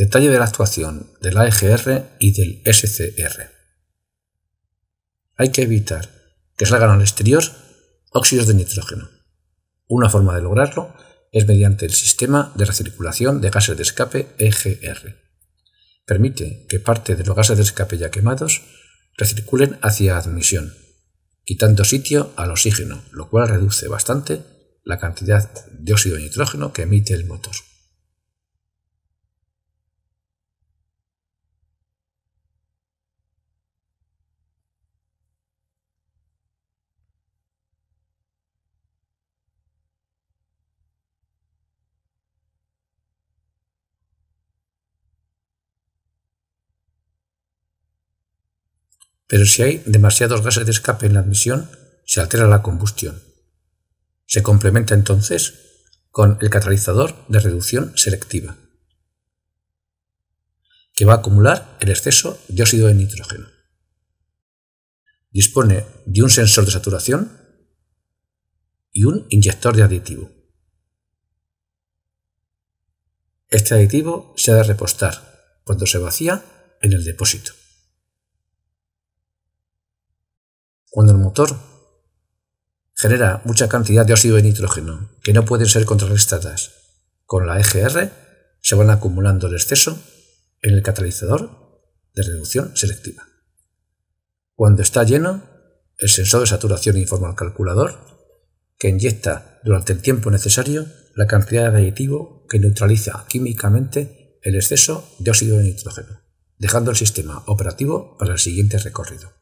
Detalle de la actuación del AEGR y del SCR. Hay que evitar que salgan al exterior óxidos de nitrógeno. Una forma de lograrlo es mediante el sistema de recirculación de gases de escape EGR. Permite que parte de los gases de escape ya quemados recirculen hacia admisión, quitando sitio al oxígeno, lo cual reduce bastante la cantidad de óxido de nitrógeno que emite el motor. pero si hay demasiados gases de escape en la admisión, se altera la combustión. Se complementa entonces con el catalizador de reducción selectiva, que va a acumular el exceso de óxido de nitrógeno. Dispone de un sensor de saturación y un inyector de aditivo. Este aditivo se ha de repostar cuando se vacía en el depósito. Cuando el motor genera mucha cantidad de óxido de nitrógeno que no pueden ser contrarrestadas con la EGR, se van acumulando el exceso en el catalizador de reducción selectiva. Cuando está lleno, el sensor de saturación informa al calculador que inyecta durante el tiempo necesario la cantidad de aditivo que neutraliza químicamente el exceso de óxido de nitrógeno, dejando el sistema operativo para el siguiente recorrido.